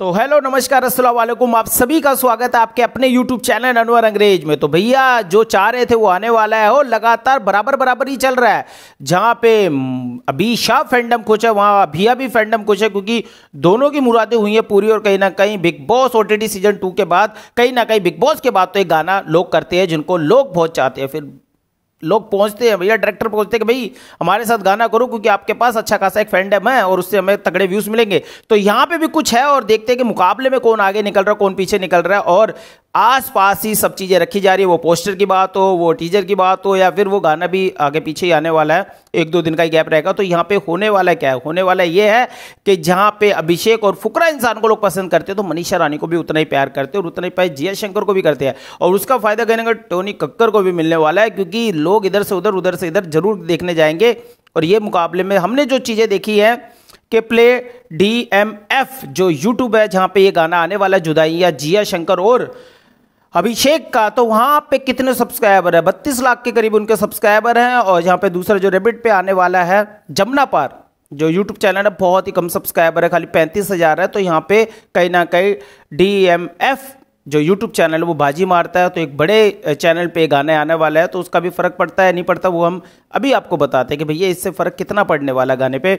तो हेलो नमस्कार वालेकुम आप सभी का स्वागत है आपके अपने यूट्यूब चैनल अनवर अंग्रेज में तो भैया जो चाह रहे थे वो आने वाला है और लगातार बराबर बराबर ही चल रहा है जहां पे अभी शाह फैंडम कुछ है वहां अभी अभी फैंडम कुछ है क्योंकि दोनों की मुरादें हुई हैं पूरी और कहीं ना कहीं बिग बॉस ओ सीजन टू के बाद कहीं ना कहीं बिग बॉस के बाद तो एक गाना लोग करते हैं जिनको लोग बहुत चाहते हैं फिर लोग पहुंचते हैं भैया डायरेक्टर पहुंचते हैं कि भाई हमारे साथ गाना करो क्योंकि आपके पास अच्छा खासा एक फ्रेंड है मैं और उससे हमें तगड़े व्यूज़ मिलेंगे तो यहाँ पे भी कुछ है और देखते हैं कि मुकाबले में कौन आगे निकल रहा है कौन पीछे निकल रहा है और आसपास ही सब चीज़ें रखी जा रही है वो पोस्टर की बात हो वो टीजर की बात हो या फिर वो गाना भी आगे पीछे ही आने वाला है एक दो दिन का ही गैप रहेगा तो यहाँ पे होने वाला क्या है होने वाला ये है कि जहाँ पे अभिषेक और फुकरा इंसान को लोग पसंद करते हैं तो मनीषा रानी को भी उतना ही प्यार करते हैं और उतना ही प्यार जिया शंकर को भी करते हैं और उसका फायदा कहने का टोनी कक्कर को भी मिलने वाला है क्योंकि लोग इधर से उधर उधर से इधर जरूर देखने जाएंगे और ये मुकाबले में हमने जो चीज़ें देखी हैं के प्ले डी एम एफ जो यूट्यूब है जहाँ पे ये गाना आने वाला जुदाई या जिया शंकर और अभिषेक का तो वहाँ पे कितने सब्सक्राइबर है बत्तीस लाख के करीब उनके सब्सक्राइबर हैं और यहाँ पे दूसरा जो रेबिट पे आने वाला है जमुना पार जो यूट्यूब चैनल है बहुत ही कम सब्सक्राइबर है खाली पैंतीस हज़ार है तो यहाँ पे कहीं ना कहीं डी एम एफ जो यूट्यूब चैनल है वो बाजी मारता है तो एक बड़े चैनल पे गाने आने वाला है तो उसका भी फ़र्क पड़ता है नहीं पड़ता वो हम अभी आपको बताते हैं कि भैया इससे फ़र्क कितना पड़ने वाला गाने पर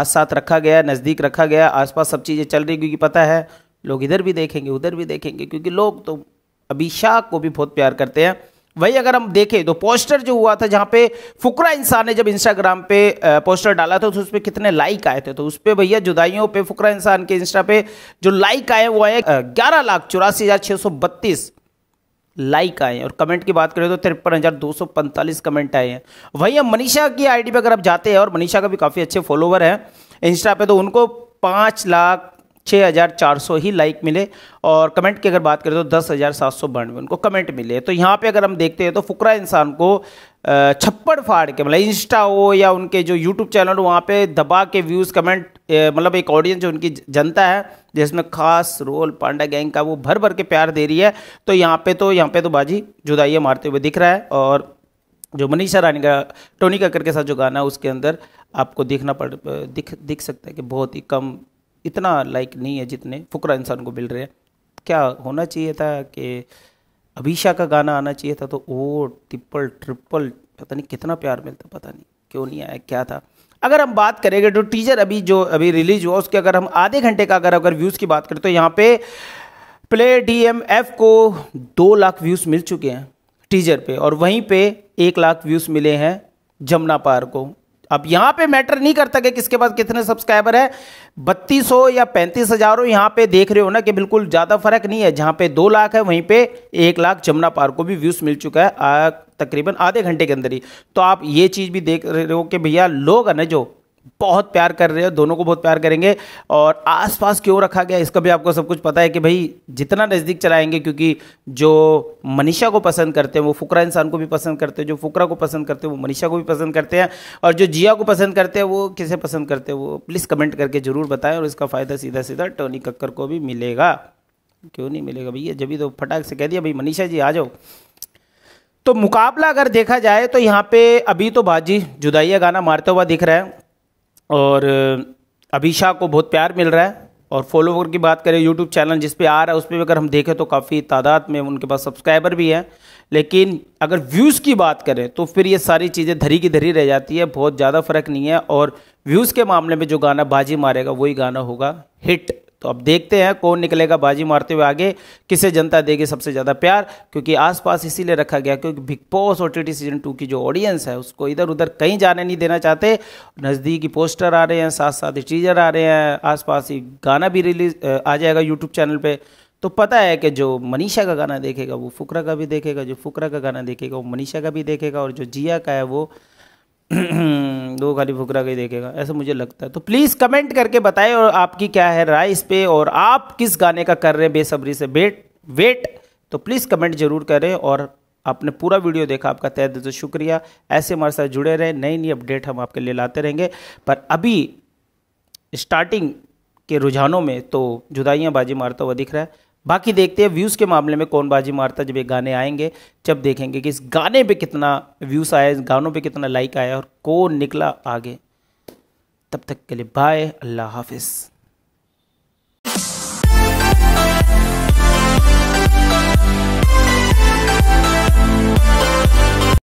आज साथ रखा गया नज़दीक रखा गया आसपास सब चीज़ें चल रही क्योंकि पता है लोग इधर भी देखेंगे उधर भी देखेंगे क्योंकि लोग तो अभिशा को भी बहुत प्यार करते हैं वही अगर हम देखें तो पोस्टर जो हुआ था जहाँ पे फुकरा इंसान ने जब इंस्टाग्राम पे पोस्टर डाला था तो उस पर कितने लाइक आए थे तो उस पर भैया जुदाइयों पे फुकरा इंसान के इंस्टा पे जो लाइक आए वो आए ग्यारह लाख चौरासी हज़ार छः सौ बत्तीस लाइक आए और कमेंट की बात करें तो तिरपन हज़ार दो सौ पैंतालीस कमेंट आए हैं वही हम मनीषा की आईडी पे अगर आप जाते हैं और मनीषा का भी काफ़ी अच्छे फॉलोवर हैं इंस्टा पे तो उनको पाँच लाख छः हज़ार चार सौ ही लाइक मिले और कमेंट की अगर बात करें तो दस हज़ार सात सौ बानवे उनको कमेंट मिले तो यहाँ पे अगर हम देखते हैं तो फुकरा इंसान को छप्पड़ फाड़ के मतलब इंस्टा हो या उनके जो यूट्यूब चैनल हो वहाँ पे दबा के व्यूज़ कमेंट मतलब एक ऑडियंस जो उनकी जनता है जिसमें खास रोल पांडा गैंग का वो भर भर के प्यार दे रही है तो यहाँ पर तो यहाँ पर तो बाजी जुदाइया मारते हुए दिख रहा है और जो मनीषा रानी का टोनी कक्कर के साथ जो गाना है उसके अंदर आपको देखना पड़ दिख दिख सकता है कि बहुत ही कम इतना लाइक नहीं है जितने फुकरा इंसान को मिल रहे हैं क्या होना चाहिए था कि अभिषा का गाना आना चाहिए था तो ओ टिप्पल ट्रिपल पता नहीं कितना प्यार मिलता पता नहीं क्यों नहीं आया क्या था अगर हम बात करेंगे तो टीजर अभी जो अभी रिलीज हुआ उसके अगर हम आधे घंटे का अगर अगर व्यूज़ की बात करें तो यहाँ पे प्ले डी एम एफ को दो लाख व्यूज़ मिल चुके हैं टीजर पे और वहीं पे एक लाख व्यूज़ मिले हैं जमुना पार को अब यहां पे मैटर नहीं करता कि किसके पास कितने सब्सक्राइबर है बत्तीस हो या पैंतीस हज़ार हो यहां पे देख रहे हो ना कि बिल्कुल ज़्यादा फर्क नहीं है जहां पे दो लाख है वहीं पे एक लाख जमुना पार को भी व्यूज़ मिल चुका है तकरीबन आधे घंटे के अंदर ही तो आप ये चीज़ भी देख रहे हो कि भैया लोग है ना जो बहुत प्यार कर रहे हो दोनों को बहुत प्यार करेंगे और आसपास क्यों रखा गया इसका भी आपको सब कुछ पता है कि भाई जितना नज़दीक चलाएंगे क्योंकि जो मनीषा को पसंद करते हैं वो फुकरा इंसान को भी पसंद करते हैं जो फुकरा को पसंद करते हैं वो मनीषा को भी पसंद करते हैं और जो जिया को पसंद करते हैं वो किसे पसंद करते हैं वो प्लीज़ कमेंट करके ज़रूर बताएं और इसका फ़ायदा सीधा सीधा टोनी कक्कर को भी मिलेगा क्यों नहीं मिलेगा भैया जब भी तो फटाक से कह दिया भाई मनीषा जी आ जाओ तो मुकाबला अगर देखा जाए तो यहाँ पे अभी तो भाजी जुदाइया गाना मारता हुआ दिख रहा है और अभिषा को बहुत प्यार मिल रहा है और फॉलोवर की बात करें यूट्यूब चैनल जिस पे आ रहा है उस पर अगर हम देखें तो काफ़ी तादाद में उनके पास सब्सक्राइबर भी हैं लेकिन अगर व्यूज़ की बात करें तो फिर ये सारी चीज़ें धरी की धरी रह जाती है बहुत ज़्यादा फ़र्क नहीं है और व्यूज़ के मामले में जो गाना बाजी मारेगा वही गाना होगा हिट तो अब देखते हैं कौन निकलेगा बाजी मारते हुए आगे किसे जनता देगी सबसे ज़्यादा प्यार क्योंकि आसपास इसीलिए रखा गया क्योंकि बिग बॉस और टी सीजन टू की जो ऑडियंस है उसको इधर उधर कहीं जाने नहीं देना चाहते नज़दीकी पोस्टर आ रहे हैं साथ साथ टीजर आ रहे हैं आसपास ही गाना भी रिलीज आ जाएगा यूट्यूब चैनल पर तो पता है कि जो मनीषा का गाना देखेगा वो फुकरा का भी देखेगा जो फुकरा का गाना देखेगा वो मनीषा का भी देखेगा और जो जिया का है वो दो खाली फुकरा कहीं देखेगा ऐसा मुझे लगता है तो प्लीज़ कमेंट करके बताएं और आपकी क्या है राय इस पर और आप किस गाने का कर रहे हैं बेसब्री से वेट वेट तो प्लीज़ कमेंट जरूर करें और आपने पूरा वीडियो देखा आपका तय दिल से शुक्रिया ऐसे हमारे साथ जुड़े रहें नई नई अपडेट हम आपके लिए लाते रहेंगे पर अभी स्टार्टिंग के रुझानों में तो जुदाइयाँ बाजी मारता हुआ दिख रहा है बाकी देखते हैं व्यूज़ के मामले में कौन बाजी मारता जब ये गाने आएंगे जब देखेंगे कि इस गाने पे कितना व्यूज़ आया इस गानों पे कितना लाइक आया और कौन निकला आगे तब तक के लिए बाय अल्लाह हाफिज़